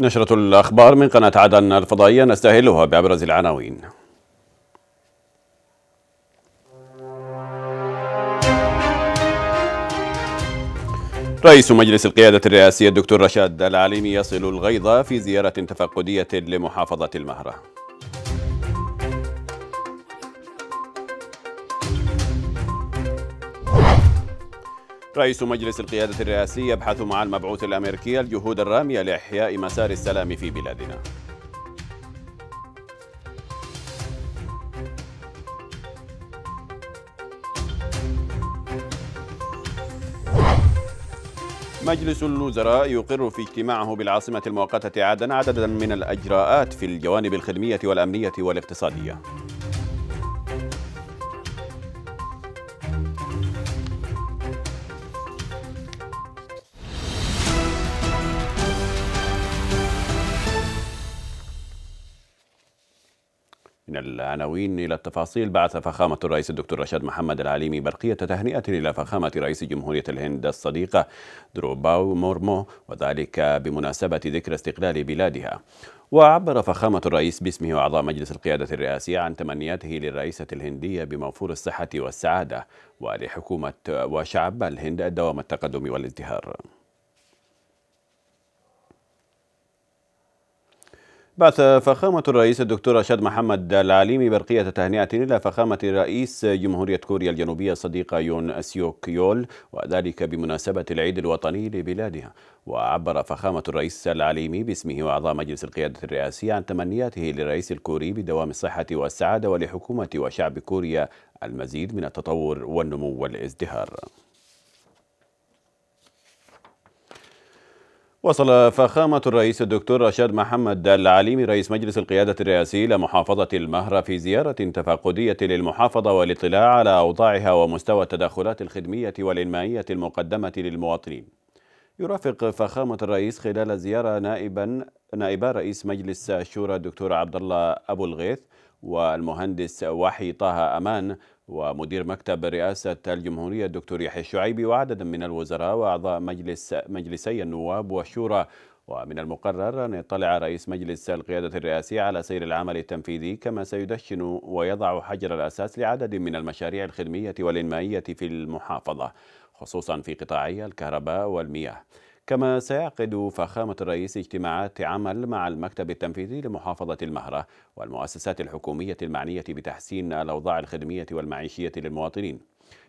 نشرة الأخبار من قناة عدن الفضائية نستهلها بأبرز العناوين رئيس مجلس القيادة الرئاسي الدكتور رشاد العليمي يصل الغيض في زيارة تفقدية لمحافظة المهرة رئيس مجلس القيادة الرئاسي يبحث مع المبعوث الأمريكي الجهود الرامية لإحياء مسار السلام في بلادنا مجلس الوزراء يقر في اجتماعه بالعاصمة المؤقتة عدن عددا من الأجراءات في الجوانب الخدمية والأمنية والاقتصادية العناوين إلى التفاصيل بعث فخامة الرئيس الدكتور رشاد محمد العليمي برقية تهنئة إلى فخامة رئيس جمهورية الهند الصديقة دروباو مورمو وذلك بمناسبة ذكرى استقلال بلادها وعبر فخامة الرئيس باسمه وأعضاء مجلس القيادة الرئاسية عن تمنياته للرئيسة الهندية بموفور الصحة والسعادة ولحكومة وشعب الهند دوام التقدم والازدهار بعث فخامة الرئيس الدكتور رشاد محمد العليمي برقية تهنئة إلى فخامة رئيس جمهورية كوريا الجنوبية الصديقة يون سيوك يول وذلك بمناسبة العيد الوطني لبلادها وعبر فخامة الرئيس العليمي باسمه وأعضاء مجلس القيادة الرئاسي عن تمنياته للرئيس الكوري بدوام الصحة والسعادة ولحكومة وشعب كوريا المزيد من التطور والنمو والازدهار وصل فخامة الرئيس الدكتور رشاد محمد العليم رئيس مجلس القيادة الرئاسي إلى محافظة المهرة في زيارة تفقدية للمحافظة والاطلاع على أوضاعها ومستوى التدخلات الخدمية والإنمائية المقدمة للمواطنين. يرافق فخامة الرئيس خلال الزيارة نائبا نائبا رئيس مجلس الشورى الدكتور عبد الله أبو الغيث والمهندس وحي طه أمان ومدير مكتب رئاسة الجمهورية الدكتور يحيى الشعيبي وعددا من الوزراء وأعضاء مجلس مجلسي النواب والشورى ومن المقرر أن يطلع رئيس مجلس القيادة الرئاسي على سير العمل التنفيذي كما سيدشن ويضع حجر الأساس لعدد من المشاريع الخدمية والإنمائية في المحافظة خصوصا في قطاعي الكهرباء والمياه كما سيعقد فخامة الرئيس اجتماعات عمل مع المكتب التنفيذي لمحافظة المهرة والمؤسسات الحكومية المعنية بتحسين الأوضاع الخدمية والمعيشية للمواطنين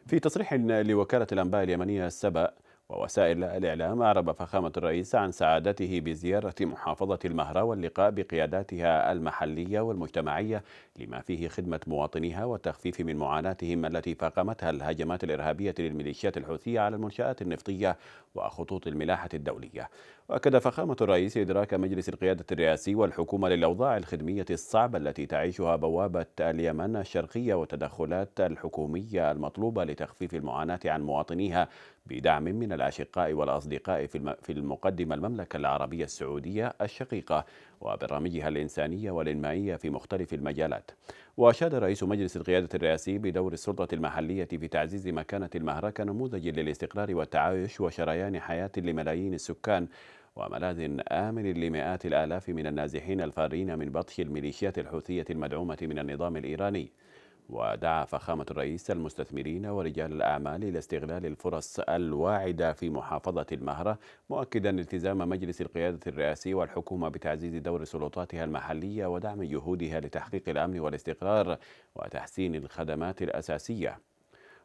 في تصريح لوكالة الأنباء اليمنية السبأ ووسائل الإعلام أعرب فخامة الرئيس عن سعادته بزيارة محافظة المهرة واللقاء بقياداتها المحلية والمجتمعية لما فيه خدمة مواطنيها والتخفيف من معاناتهم التي فاقمتها الهجمات الإرهابية للميليشيات الحوثية على المنشآت النفطية وخطوط الملاحة الدولية وأكد فخامة الرئيس إدراك مجلس القيادة الرئاسي والحكومة للأوضاع الخدمية الصعبة التي تعيشها بوابة اليمن الشرقية والتدخلات الحكومية المطلوبة لتخفيف المعاناة عن مواطنيها بدعم من الأشقاء والأصدقاء في المقدمة المملكة العربية السعودية الشقيقة وبرامجها الإنسانية والإنمائية في مختلف المجالات وأشاد رئيس مجلس القيادة الرئاسي بدور السلطة المحلية في تعزيز مكانة المهرة كنموذج للاستقرار والتعايش وشريان حياة لملايين السكان وملاذ آمن لمئات الآلاف من النازحين الفارين من بطش الميليشيات الحوثية المدعومة من النظام الإيراني ودعا فخامة الرئيس المستثمرين ورجال الأعمال إلى استغلال الفرص الواعدة في محافظة المهرة مؤكدا التزام مجلس القيادة الرئاسي والحكومة بتعزيز دور سلطاتها المحلية ودعم جهودها لتحقيق الأمن والاستقرار وتحسين الخدمات الأساسية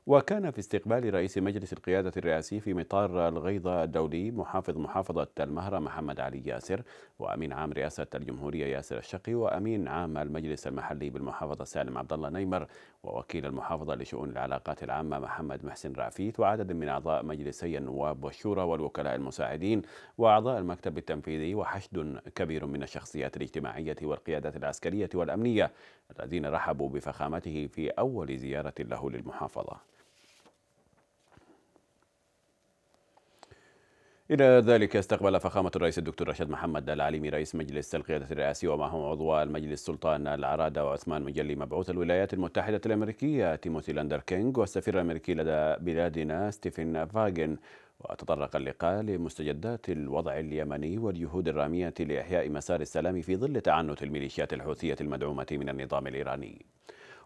وكان في استقبال رئيس مجلس القيادة الرئاسي في مطار الغيضة الدولي محافظ محافظة المهرة محمد علي ياسر وأمين عام رئاسة الجمهورية ياسر الشقي وأمين عام المجلس المحلي بالمحافظة سالم عبد الله نيمر ووكيل المحافظة لشؤون العلاقات العامة محمد محسن رافيت وعدد من أعضاء مجلسي النواب والشورى والوكلاء المساعدين وأعضاء المكتب التنفيذي وحشد كبير من الشخصيات الاجتماعية والقيادات العسكرية والأمنية الذين رحبوا بفخامته في أول زيارة له للمحافظة إلى ذلك استقبل فخامة الرئيس الدكتور رشاد محمد العليمي رئيس مجلس القيادة الرئاسي ومعهم عضو المجلس السلطان العرادة وعثمان مجلي مبعوث الولايات المتحدة الأمريكية تيموثي لاندر كينغ والسفير الأمريكي لدى بلادنا ستيفن فاغن وتطرق اللقاء لمستجدات الوضع اليمني والجهود الرامية لإحياء مسار السلام في ظل تعنت الميليشيات الحوثية المدعومة من النظام الإيراني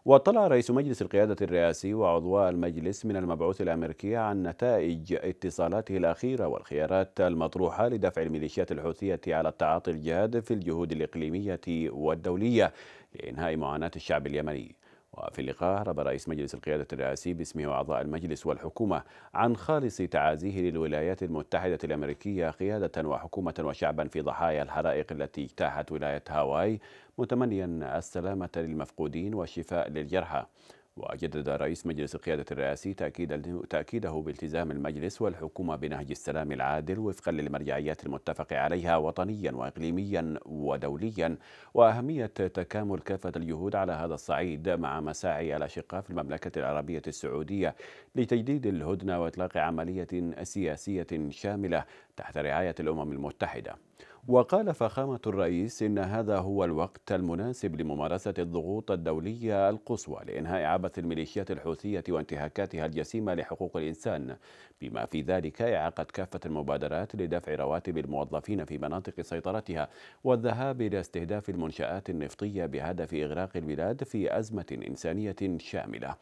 واطلع رئيس مجلس القيادة الرئاسي وعضواء المجلس من المبعوث الأمريكي عن نتائج اتصالاته الأخيرة والخيارات المطروحة لدفع الميليشيات الحوثية على التعاطي الجهاد في الجهود الإقليمية والدولية لإنهاء معاناة الشعب اليمني وفي اللقاء أعرب رئيس مجلس القيادة الرئاسي باسمه وأعضاء المجلس والحكومة عن خالص تعازيه للولايات المتحدة الأمريكية قيادة وحكومة وشعبا في ضحايا الحرائق التي اجتاحت ولاية هاواي متمنيا السلامة للمفقودين والشفاء للجرحى وجدد رئيس مجلس القيادة الرئاسي تأكيد تأكيده بالتزام المجلس والحكومة بنهج السلام العادل وفقا للمرجعيات المتفق عليها وطنيا وإقليميا ودوليا وأهمية تكامل كافة الجهود على هذا الصعيد مع مساعي الأشقاء في المملكة العربية السعودية لتجديد الهدنة وإطلاق عملية سياسية شاملة تحت رعاية الأمم المتحدة. وقال فخامة الرئيس إن هذا هو الوقت المناسب لممارسة الضغوط الدولية القصوى لإنهاء عبث الميليشيات الحوثية وانتهاكاتها الجسيمة لحقوق الإنسان بما في ذلك إعاقة كافة المبادرات لدفع رواتب الموظفين في مناطق سيطرتها والذهاب إلى استهداف المنشآت النفطية بهدف إغراق البلاد في أزمة إنسانية شاملة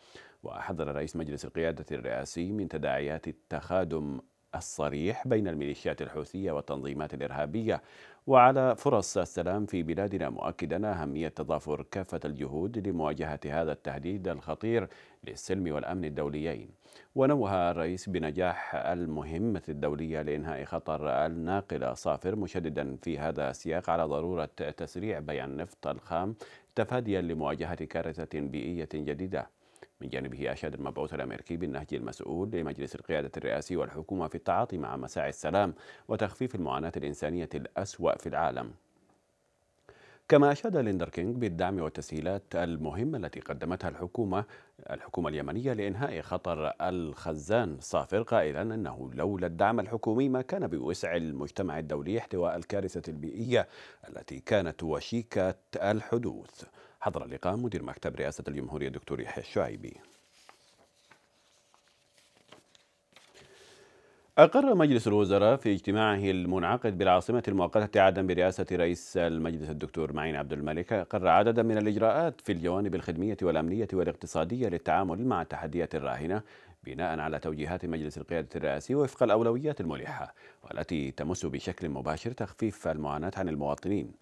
وحذر رئيس مجلس القيادة الرئاسي من تداعيات التخادم الصريح بين الميليشيات الحوثية والتنظيمات الإرهابية وعلى فرص السلام في بلادنا مؤكدا أهمية تضافر كافة الجهود لمواجهة هذا التهديد الخطير للسلم والأمن الدوليين ونوه الرئيس بنجاح المهمة الدولية لإنهاء خطر الناقلة صافر مشددا في هذا السياق على ضرورة تسريع بيع النفط الخام تفاديا لمواجهة كارثة بيئية جديدة من جانبه أشاد المبعوث الأمريكي بالنهج المسؤول لمجلس القيادة الرئاسي والحكومة في التعاطي مع مساعي السلام وتخفيف المعاناة الإنسانية الأسوأ في العالم كما أشاد ليندر كينغ بالدعم والتسهيلات المهمة التي قدمتها الحكومة الحكومة اليمنية لإنهاء خطر الخزان صافر قائلا أنه لولا الدعم الحكومي ما كان بوسع المجتمع الدولي احتواء الكارثة البيئية التي كانت وشيكة الحدوث حضر اللقاء مدير مكتب رئاسة الجمهورية دكتور يحيى الشعيبي أقر مجلس الوزراء في اجتماعه المنعقد بالعاصمة المؤقتة عدن برئاسة رئيس المجلس الدكتور معين عبد الملك أقر عددا من الإجراءات في الجوانب الخدمية والأمنية والاقتصادية للتعامل مع التحديات الراهنة بناء على توجيهات مجلس القيادة الرئاسي وفق الأولويات الملحة والتي تمس بشكل مباشر تخفيف المعاناة عن المواطنين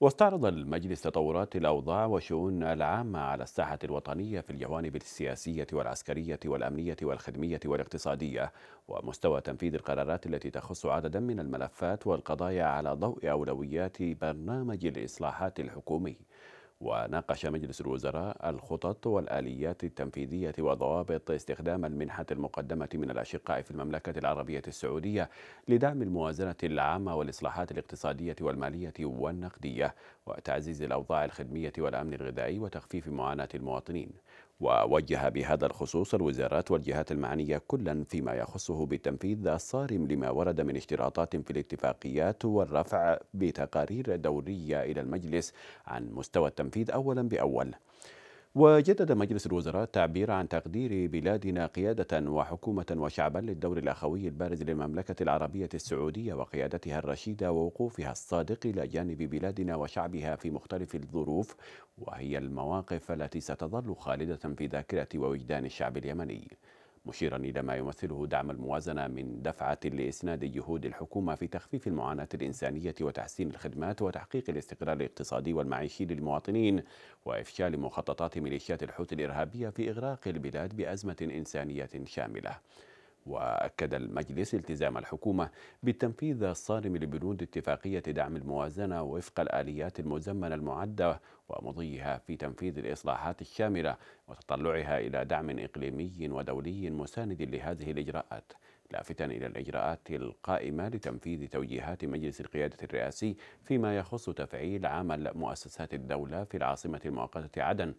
واستعرض المجلس تطورات الأوضاع والشؤون العامة على الساحة الوطنية في الجوانب السياسية والعسكرية والأمنية والخدمية والاقتصادية ومستوى تنفيذ القرارات التي تخص عددا من الملفات والقضايا على ضوء أولويات برنامج الإصلاحات الحكومي وناقش مجلس الوزراء الخطط والآليات التنفيذية وضوابط استخدام المنحة المقدمة من الأشقاء في المملكة العربية السعودية لدعم الموازنة العامة والإصلاحات الاقتصادية والمالية والنقدية وتعزيز الأوضاع الخدمية والأمن الغذائي وتخفيف معاناة المواطنين ووجه بهذا الخصوص الوزارات والجهات المعنية كلا فيما يخصه بالتنفيذ الصارم لما ورد من اشتراطات في الاتفاقيات والرفع بتقارير دورية إلى المجلس عن مستوى التنفيذ أولا بأول وجدد مجلس الوزراء التعبير عن تقدير بلادنا قيادة وحكومة وشعبا للدور الأخوي البارز للمملكة العربية السعودية وقيادتها الرشيدة ووقوفها الصادق إلى جانب بلادنا وشعبها في مختلف الظروف وهي المواقف التي ستظل خالدة في ذاكرة ووجدان الشعب اليمني مشيرا إلى ما يمثله دعم الموازنة من دفعة لإسناد جهود الحكومة في تخفيف المعاناة الإنسانية وتحسين الخدمات وتحقيق الاستقرار الاقتصادي والمعيشي للمواطنين وإفشال مخططات ميليشيات الحوثي الإرهابية في إغراق البلاد بأزمة إنسانية شاملة وأكد المجلس التزام الحكومة بالتنفيذ الصارم لبنود اتفاقية دعم الموازنة وفق الآليات المزمنة المعدة ومضيها في تنفيذ الإصلاحات الشاملة وتطلعها إلى دعم إقليمي ودولي مساند لهذه الإجراءات لافتا إلى الإجراءات القائمة لتنفيذ توجيهات مجلس القيادة الرئاسي فيما يخص تفعيل عمل مؤسسات الدولة في العاصمة المؤقتة عدن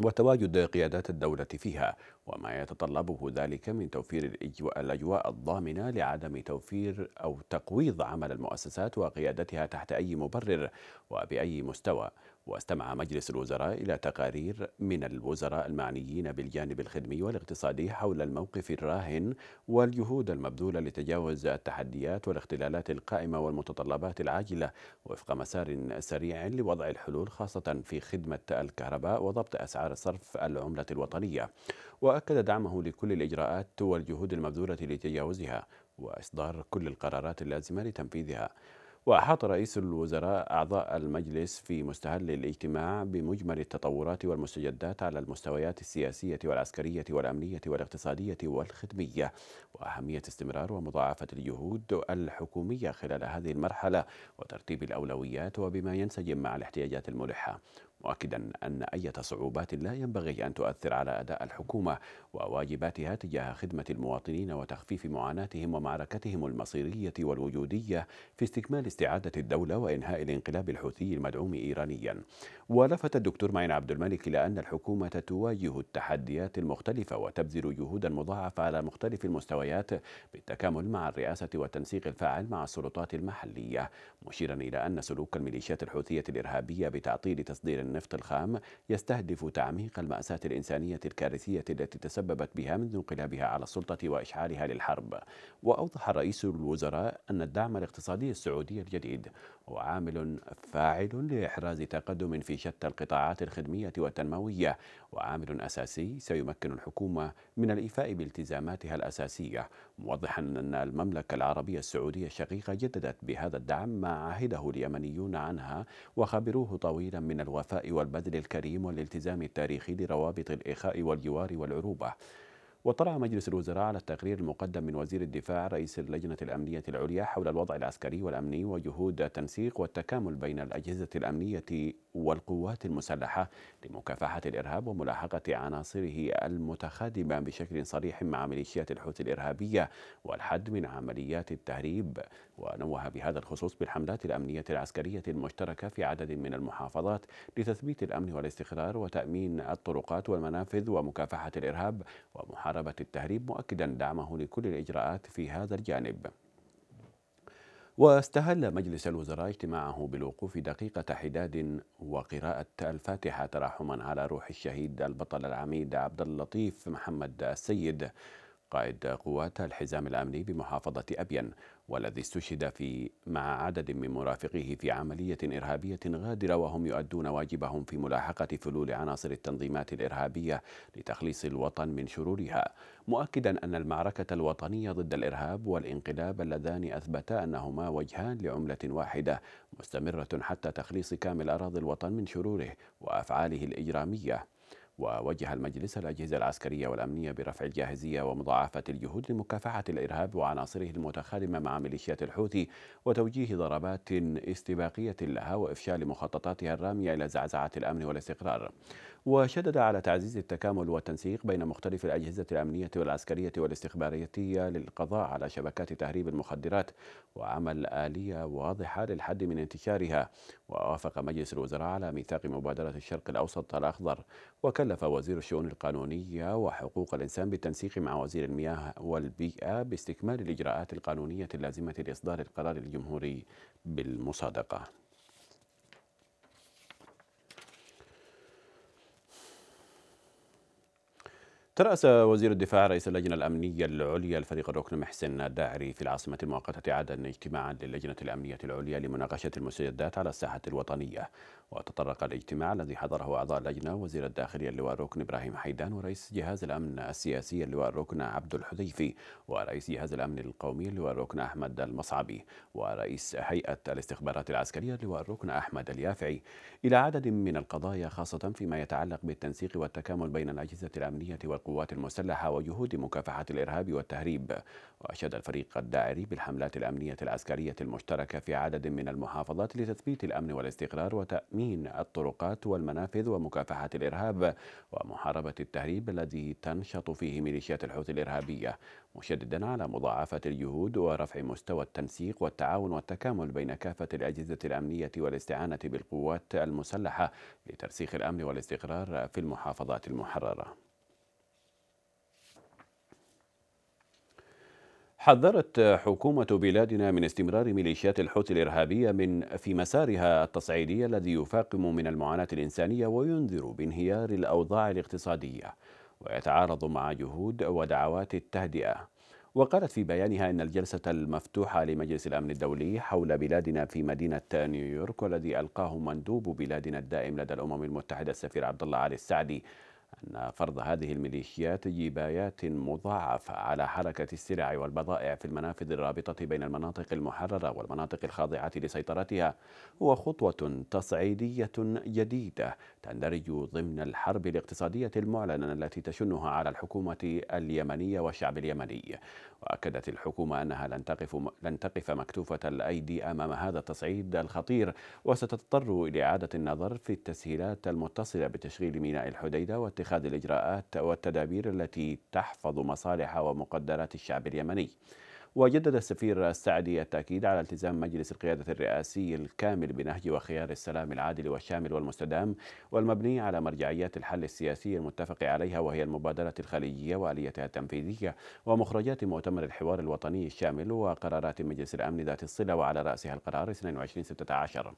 وتواجد قيادات الدولة فيها وما يتطلبه ذلك من توفير الأجواء الضامنة لعدم توفير أو تقويض عمل المؤسسات وقيادتها تحت أي مبرر وبأي مستوى واستمع مجلس الوزراء إلى تقارير من الوزراء المعنيين بالجانب الخدمي والاقتصادي حول الموقف الراهن والجهود المبذولة لتجاوز التحديات والاختلالات القائمة والمتطلبات العاجلة وفق مسار سريع لوضع الحلول خاصة في خدمة الكهرباء وضبط أسعار صرف العملة الوطنية وأكد دعمه لكل الإجراءات والجهود المبذولة لتجاوزها وإصدار كل القرارات اللازمة لتنفيذها وأحاط رئيس الوزراء أعضاء المجلس في مستهل الاجتماع بمجمل التطورات والمستجدات على المستويات السياسية والعسكرية والأمنية والاقتصادية والخدمية وأهمية استمرار ومضاعفة الجهود الحكومية خلال هذه المرحلة وترتيب الأولويات وبما ينسجم مع الاحتياجات الملحة مؤكدا أن أي صعوبات لا ينبغي أن تؤثر على أداء الحكومة وواجباتها تجاه خدمة المواطنين وتخفيف معاناتهم ومعركتهم المصيرية والوجودية في استكمال استعادة الدولة وإنهاء الانقلاب الحوثي المدعوم إيرانيا ولفت الدكتور معين عبد الملك إلى أن الحكومة تواجه التحديات المختلفة وتبذل جهودا مضاعفة على مختلف المستويات بالتكامل مع الرئاسة والتنسيق الفاعل مع السلطات المحلية مشيرا إلى أن سلوك الميليشيات الحوثية الإرهابية بتعطيل تصدير النفط الخام يستهدف تعميق المأساة الإنسانية الكارثية التي تسببت بها منذ انقلابها على السلطة وإشعالها للحرب وأوضح رئيس الوزراء أن الدعم الاقتصادي السعودي الجديد وعامل فاعل لإحراز تقدم في شتى القطاعات الخدمية والتنموية وعامل أساسي سيمكن الحكومة من الإيفاء بالتزاماتها الأساسية موضحا أن المملكة العربية السعودية الشقيقة جددت بهذا الدعم ما عهده اليمنيون عنها وخبروه طويلا من الوفاء والبذل الكريم والالتزام التاريخي لروابط الإخاء والجوار والعروبة وطلع مجلس الوزراء على التقرير المقدم من وزير الدفاع رئيس اللجنة الأمنية العليا حول الوضع العسكري والأمني وجهود التنسيق والتكامل بين الأجهزة الأمنية والقوات المسلحة لمكافحة الإرهاب وملاحقة عناصره المتخادمة بشكل صريح مع ميليشيات الحوثي الإرهابية والحد من عمليات التهريب ونوه بهذا الخصوص بالحملات الأمنية العسكرية المشتركة في عدد من المحافظات لتثبيت الأمن والاستقرار وتأمين الطرقات والمنافذ ومكافحة الإرهاب ومحافظة محاربة التهريب مؤكدا دعمه لكل الإجراءات في هذا الجانب واستهل مجلس الوزراء اجتماعه بالوقوف دقيقة حداد وقراءة الفاتحة تراحما على روح الشهيد البطل العميد عبد اللطيف محمد السيد قائد قوات الحزام الأمني بمحافظة أبين والذي استشهد في مع عدد من مرافقيه في عملية إرهابية غادرة وهم يؤدون واجبهم في ملاحقة فلول عناصر التنظيمات الإرهابية لتخليص الوطن من شرورها مؤكدا أن المعركة الوطنية ضد الإرهاب والانقلاب اللذان أثبتا أنهما وجهان لعملة واحدة مستمرة حتى تخليص كامل أراضي الوطن من شروره وأفعاله الإجرامية ووجه المجلس الأجهزة العسكرية والأمنية برفع الجاهزية ومضاعفة الجهود لمكافحة الإرهاب وعناصره المتخادمة مع ميليشيات الحوثي وتوجيه ضربات استباقية لها وإفشال مخططاتها الرامية إلى زعزعة الأمن والاستقرار وشدد على تعزيز التكامل والتنسيق بين مختلف الأجهزة الأمنية والعسكرية والاستخباراتية للقضاء على شبكات تهريب المخدرات وعمل آلية واضحة للحد من انتشارها ووافق مجلس الوزراء على ميثاق مبادرة الشرق الأوسط الأخضر وكلف وزير الشؤون القانونية وحقوق الإنسان بالتنسيق مع وزير المياه والبيئة باستكمال الإجراءات القانونية اللازمة لإصدار القرار الجمهوري بالمصادقة ترأس وزير الدفاع رئيس اللجنة الأمنية العليا الفريق الركن محسن الداعري في العاصمة المؤقتة عدن اجتماعا للجنة الأمنية العليا لمناقشة المسيدات على الساحة الوطنية وتطرق الاجتماع الذي حضره أعضاء اللجنة وزير الداخلية اللواء الركن إبراهيم حيدان ورئيس جهاز الأمن السياسي اللواء الركن عبد الحذيفي ورئيس جهاز الأمن القومي اللواء الركن أحمد المصعبي ورئيس هيئة الاستخبارات العسكرية اللواء الركن أحمد اليافعي إلى عدد من القضايا خاصة فيما يتعلق بالتنسيق والتكامل بين الأجهزة الأمنية والقوات المسلحة وجهود مكافحة الإرهاب والتهريب وأشاد الفريق الداعري بالحملات الأمنية العسكرية المشتركة في عدد من المحافظات لتثبيت الأمن والاستقرار وتأمين تأمين الطرقات والمنافذ ومكافحة الإرهاب ومحاربة التهريب الذي تنشط فيه ميليشيات الحوثي الإرهابية مشددا على مضاعفة الجهود ورفع مستوى التنسيق والتعاون والتكامل بين كافة الأجهزة الأمنية والاستعانة بالقوات المسلحة لترسيخ الأمن والاستقرار في المحافظات المحررة حذرت حكومة بلادنا من استمرار ميليشيات الحوثي الإرهابية من في مسارها التصعيدي الذي يفاقم من المعاناة الإنسانية وينذر بانهيار الأوضاع الاقتصادية ويتعارض مع جهود ودعوات التهدئة وقالت في بيانها إن الجلسة المفتوحة لمجلس الأمن الدولي حول بلادنا في مدينة نيويورك والذي ألقاه مندوب بلادنا الدائم لدى الأمم المتحدة السفير عبد الله علي السعدي أن فرض هذه الميليشيات جبايات مضاعفة على حركة السلع والبضائع في المنافذ الرابطة بين المناطق المحررة والمناطق الخاضعة لسيطرتها هو خطوة تصعيدية جديدة تندرج ضمن الحرب الاقتصادية المعلنة التي تشنها على الحكومة اليمنية والشعب اليمني وأكدت الحكومة أنها لن تقف, لن تقف مكتوفة الأيدي أمام هذا التصعيد الخطير وستضطر إلى إعادة النظر في التسهيلات المتصلة بتشغيل ميناء الحديدة اتخاذ الإجراءات والتدابير التي تحفظ مصالح ومقدرات الشعب اليمني وجدد السفير السعدي التأكيد على التزام مجلس القيادة الرئاسي الكامل بنهج وخيار السلام العادل والشامل والمستدام والمبني على مرجعيات الحل السياسي المتفق عليها وهي المبادرة الخليجية وآليتها التنفيذية ومخرجات مؤتمر الحوار الوطني الشامل وقرارات مجلس الأمن ذات الصلة وعلى رأسها القرار 2216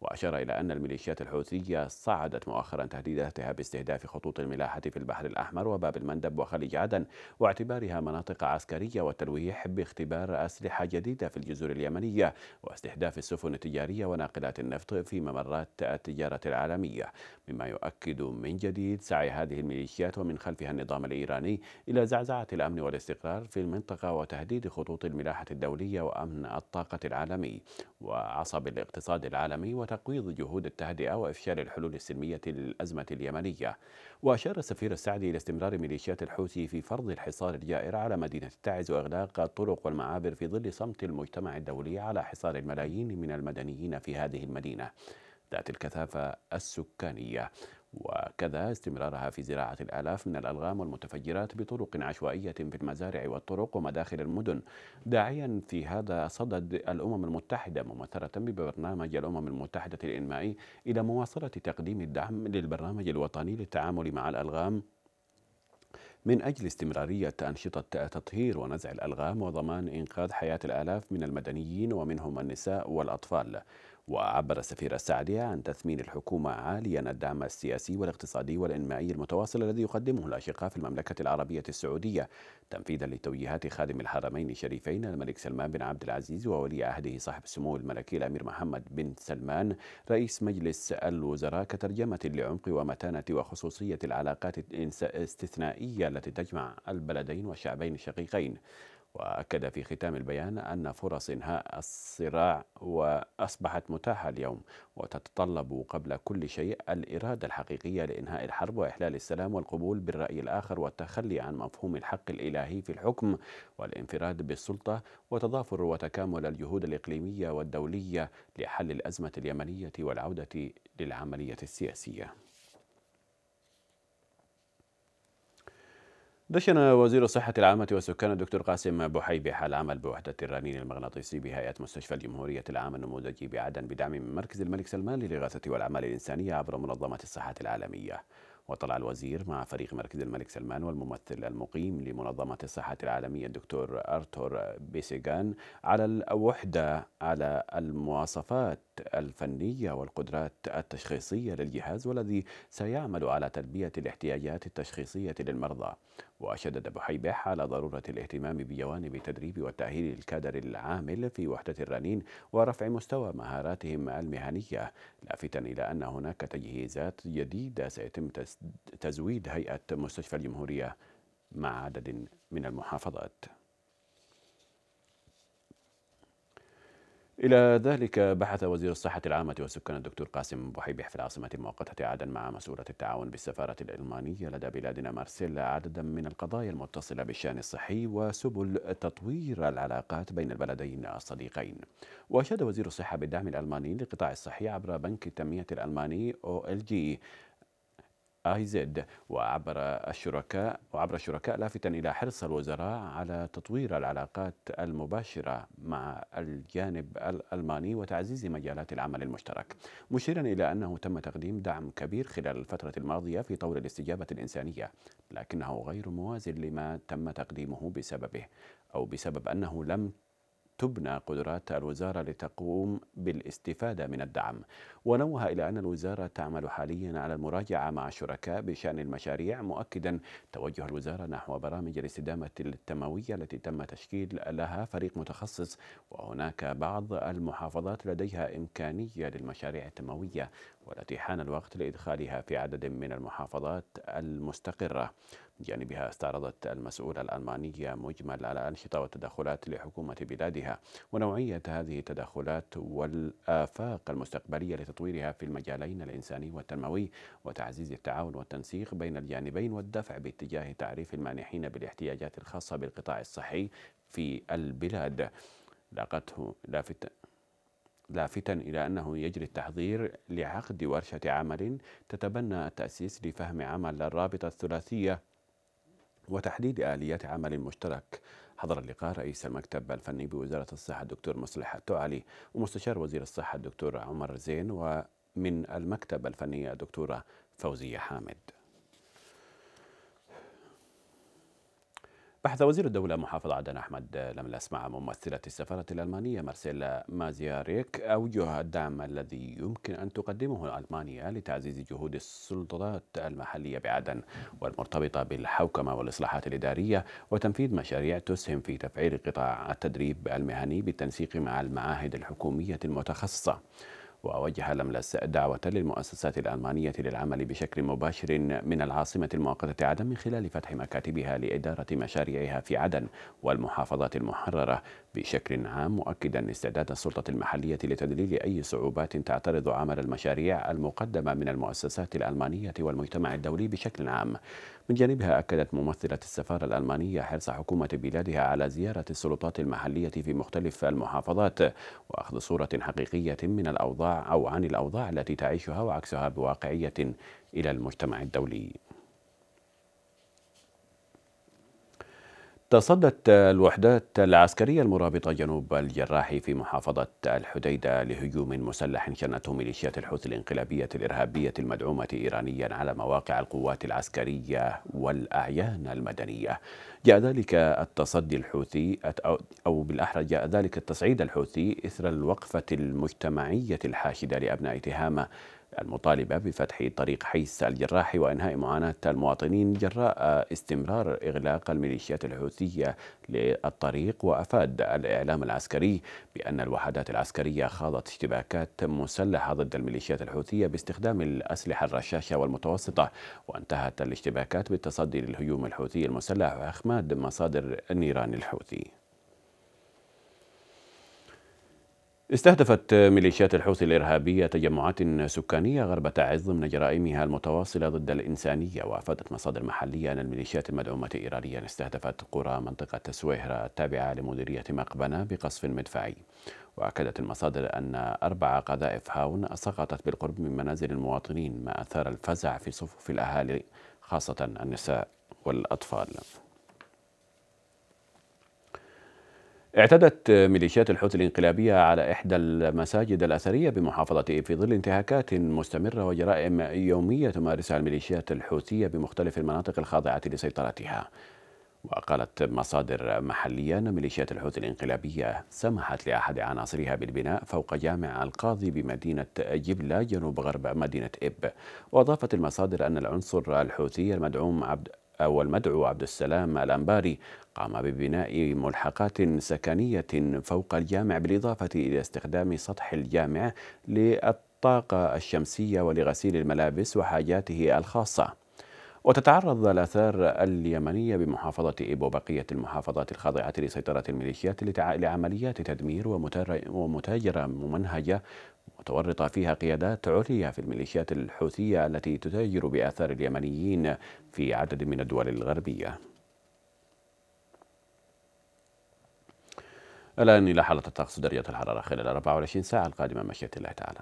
وأشار إلى أن الميليشيات الحوثية صعدت مؤخرا تهديداتها باستهداف خطوط الملاحة في البحر الأحمر وباب المندب وخليج عدن واعتبارها مناطق عسكرية والتلويح باختبار أسلحة جديدة في الجزر اليمنية واستهداف السفن التجارية وناقلات النفط في ممرات التجارة العالمية مما يؤكد من جديد سعي هذه الميليشيات ومن خلفها النظام الإيراني إلى زعزعة الأمن والاستقرار في المنطقة وتهديد خطوط الملاحة الدولية وأمن الطاقة العالمي وعصب الاقتصاد العالمي وتقويض جهود التهدئة وإفشال الحلول السلمية للأزمة اليمنية وأشار السفير السعدي إلى استمرار ميليشيات الحوثي في فرض الحصار الجائر على مدينة تعز وإغلاق الطرق والمعابر في ظل صمت المجتمع الدولي على حصار الملايين من المدنيين في هذه المدينة ذات الكثافة السكانية وكذا استمرارها في زراعة الآلاف من الألغام والمتفجرات بطرق عشوائية في المزارع والطرق ومداخل المدن داعيا في هذا صدد الأمم المتحدة ممثلة ببرنامج الأمم المتحدة الإنمائي إلى مواصلة تقديم الدعم للبرنامج الوطني للتعامل مع الألغام من أجل استمرارية أنشطة تطهير ونزع الألغام وضمان إنقاذ حياة الآلاف من المدنيين ومنهم النساء والأطفال وعبر السفير السعدي عن تثمين الحكومة عاليا الدعم السياسي والاقتصادي والإنمائي المتواصل الذي يقدمه الأشقاء في المملكة العربية السعودية تنفيذا لتوجيهات خادم الحرمين الشريفين الملك سلمان بن عبد العزيز وولي عهده صاحب السمو الملكي الأمير محمد بن سلمان رئيس مجلس الوزراء كترجمة لعمق ومتانة وخصوصية العلاقات الاستثنائية التي تجمع البلدين والشعبين الشقيقين وأكد في ختام البيان أن فرص إنهاء الصراع وأصبحت متاحة اليوم وتتطلب قبل كل شيء الإرادة الحقيقية لإنهاء الحرب وإحلال السلام والقبول بالرأي الآخر والتخلي عن مفهوم الحق الإلهي في الحكم والانفراد بالسلطة وتضافر وتكامل الجهود الإقليمية والدولية لحل الأزمة اليمنية والعودة للعملية السياسية دشن وزير الصحة العامة والسكان الدكتور قاسم بحيبي حال عمل بوحدة الرنين المغناطيسي بهيئة مستشفى الجمهورية العام النموذجي بعدن بدعم من مركز الملك سلمان للإغاثة والأعمال الإنسانية عبر منظمة الصحة العالمية وطلع الوزير مع فريق مركز الملك سلمان والممثل المقيم لمنظمة الصحة العالمية الدكتور أرتور بيسيغان على الوحدة على المواصفات الفنية والقدرات التشخيصية للجهاز والذي سيعمل على تلبية الاحتياجات التشخيصية للمرضى وشدد بحيبح على ضرورة الاهتمام بجوانب تدريب وتأهيل الكادر العامل في وحدة الرنين ورفع مستوى مهاراتهم المهنية لافتا إلى أن هناك تجهيزات جديدة سيتم تزويد هيئة مستشفى الجمهورية مع عدد من المحافظات إلى ذلك بحث وزير الصحة العامة والسكان الدكتور قاسم بحيبح في العاصمة المؤقتة عدن مع مسؤولة التعاون بالسفارة الألمانية لدى بلادنا مارسيلا عددا من القضايا المتصلة بالشأن الصحي وسبل تطوير العلاقات بين البلدين الصديقين. وأشاد وزير الصحة بالدعم الألماني للقطاع الصحي عبر بنك التنمية الألماني أو إل جي آي زد وعبر الشركاء وعبر الشركاء لافتا إلى حرص الوزراء على تطوير العلاقات المباشرة مع الجانب الألماني وتعزيز مجالات العمل المشترك مشيرا إلى أنه تم تقديم دعم كبير خلال الفترة الماضية في طور الاستجابة الإنسانية لكنه غير موازن لما تم تقديمه بسببه أو بسبب أنه لم تبنى قدرات الوزارة لتقوم بالاستفادة من الدعم ونوه إلى أن الوزارة تعمل حاليا على المراجعة مع الشركاء بشأن المشاريع مؤكدا توجه الوزارة نحو برامج الاستدامة التنموية التي تم تشكيل لها فريق متخصص وهناك بعض المحافظات لديها إمكانية للمشاريع التنموية والتي حان الوقت لإدخالها في عدد من المحافظات المستقرة بجانبها استعرضت المسؤولة الألمانية مجمل الأنشطة والتدخلات لحكومة بلادها ونوعية هذه التدخلات والآفاق المستقبلية لتطويرها في المجالين الإنساني والتنموي وتعزيز التعاون والتنسيق بين الجانبين والدفع باتجاه تعريف المانحين بالاحتياجات الخاصة بالقطاع الصحي في البلاد لاقته لافتة لافتا إلى أنه يجري التحضير لعقد ورشة عمل تتبنى التأسيس لفهم عمل الرابطة الثلاثية وتحديد آليات عمل مشترك حضر اللقاء رئيس المكتب الفني بوزارة الصحة الدكتور مصلح التعلي ومستشار وزير الصحة الدكتور عمر زين ومن المكتب الفني الدكتورة فوزية حامد بحث وزير الدولة محافظ عدن أحمد لم مع ممثلة السفارة الألمانية مارسيلا مازياريك أوجه الدعم الذي يمكن أن تقدمه ألمانيا لتعزيز جهود السلطات المحلية بعدن والمرتبطة بالحوكمة والإصلاحات الإدارية وتنفيذ مشاريع تسهم في تفعيل قطاع التدريب المهني بالتنسيق مع المعاهد الحكومية المتخصصة. ووجه لملس دعوة للمؤسسات الألمانية للعمل بشكل مباشر من العاصمة المؤقتة عدن من خلال فتح مكاتبها لإدارة مشاريعها في عدن والمحافظات المحررة بشكل عام مؤكدا استعداد السلطة المحلية لتذليل أي صعوبات تعترض عمل المشاريع المقدمة من المؤسسات الألمانية والمجتمع الدولي بشكل عام من جانبها أكدت ممثلة السفارة الألمانية حرص حكومة بلادها على زيارة السلطات المحلية في مختلف المحافظات وأخذ صورة حقيقية من الأوضاع أو عن الأوضاع التي تعيشها وعكسها بواقعية إلى المجتمع الدولي تصدت الوحدات العسكرية المرابطة جنوب الجراح في محافظة الحديدة لهجوم مسلح شنته ميليشيات الحوثي الانقلابية الإرهابية المدعومة إيرانيا على مواقع القوات العسكرية والأعيان المدنية جاء ذلك التصدي الحوثي أو بالأحرى جاء ذلك التصعيد الحوثي إثر الوقفة المجتمعية الحاشدة لأبناء تهامة المطالبة بفتح طريق حيس الجراح وإنهاء معاناة المواطنين جراء استمرار إغلاق الميليشيات الحوثية للطريق وأفاد الإعلام العسكري بأن الوحدات العسكرية خاضت اشتباكات مسلحة ضد الميليشيات الحوثية باستخدام الأسلحة الرشاشة والمتوسطة وانتهت الاشتباكات بالتصدي للهجوم الحوثي المسلح وإخماد مصادر النيران الحوثي استهدفت ميليشيات الحوثي الإرهابية تجمعات سكانية غرب تعز ضمن جرائمها المتواصلة ضد الإنسانية وأفادت مصادر محلية أن الميليشيات المدعومة إيرانيا استهدفت قرى منطقة سويهرة التابعة لمديرية مقبنة بقصف مدفعي وأكدت المصادر أن أربع قذائف هاون سقطت بالقرب من منازل المواطنين ما أثار الفزع في صفوف الأهالي خاصة النساء والأطفال اعتدت ميليشيات الحوثي الانقلابية على إحدى المساجد الأثرية بمحافظة إيب في ظل انتهاكات مستمرة وجرائم يومية تمارسها الميليشيات الحوثية بمختلف المناطق الخاضعة لسيطرتها وقالت مصادر محلية أن ميليشيات الحوثي الانقلابية سمحت لأحد عناصرها بالبناء فوق جامع القاضي بمدينة جبلة جنوب غرب مدينة إب وأضافت المصادر أن العنصر الحوثي المدعوم عبد أو المدعو عبد السلام الأنباري قام ببناء ملحقات سكنية فوق الجامع بالإضافة إلى استخدام سطح الجامع للطاقة الشمسية ولغسيل الملابس وحاجاته الخاصة وتتعرض الآثار اليمنية بمحافظة إيب وبقية المحافظات الخاضعة لسيطرة الميليشيات لعمليات تدمير ومتاجرة ممنهجة متورطة فيها قيادات عليا في الميليشيات الحوثية التي تتاجر بآثار اليمنيين في عدد من الدول الغربية الآن إلى حالة الطقس درجة الحرارة خلال 24 ساعة القادمة مشيئة الله تعالى.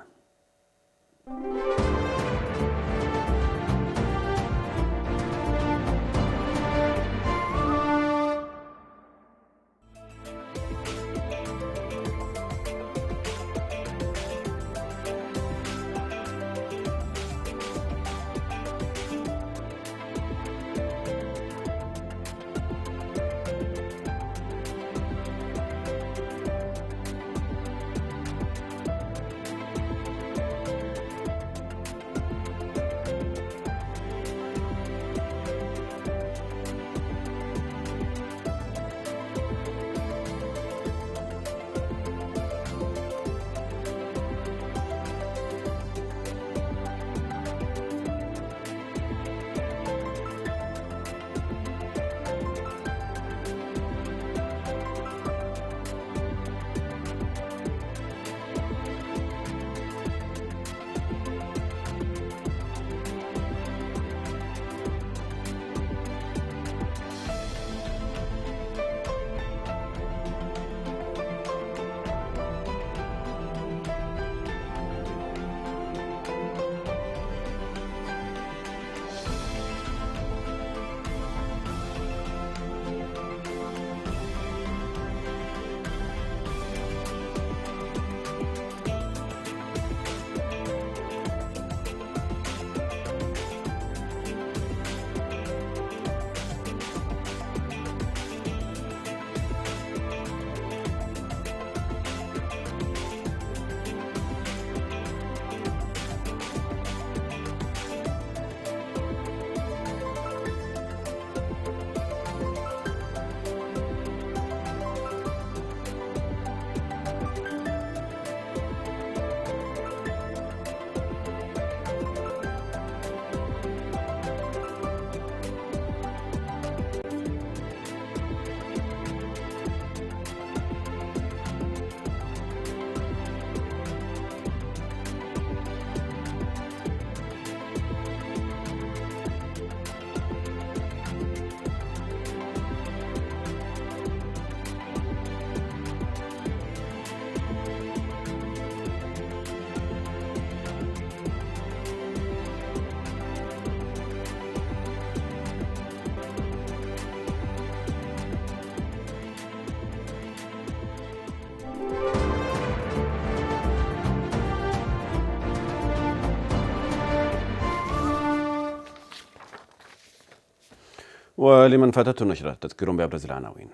ولمن فاتته النشرة تذكر بأبرز العناوين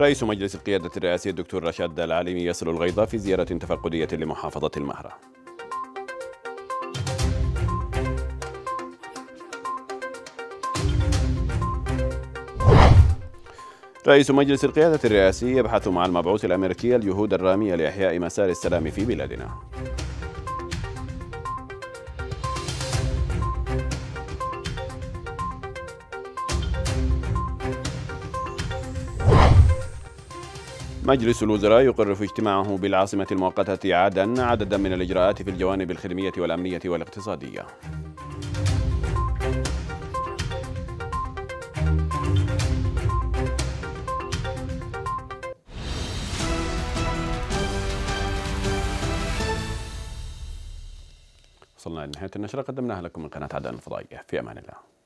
رئيس مجلس القيادة الرئاسي الدكتور رشاد العالمي يصل الغيضة في زيارة تفقدية لمحافظة المهرة رئيس مجلس القيادة الرئاسي يبحث مع المبعوث الأمريكي الجهود الرامية لإحياء مسار السلام في بلادنا مجلس الوزراء يقر في اجتماعه بالعاصمة المؤقتة عدن عددا من الإجراءات في الجوانب الخدمية والأمنية والاقتصادية وصلنا لنهاية النشرة قدمناها لكم من قناة عدن الفضائية في أمان الله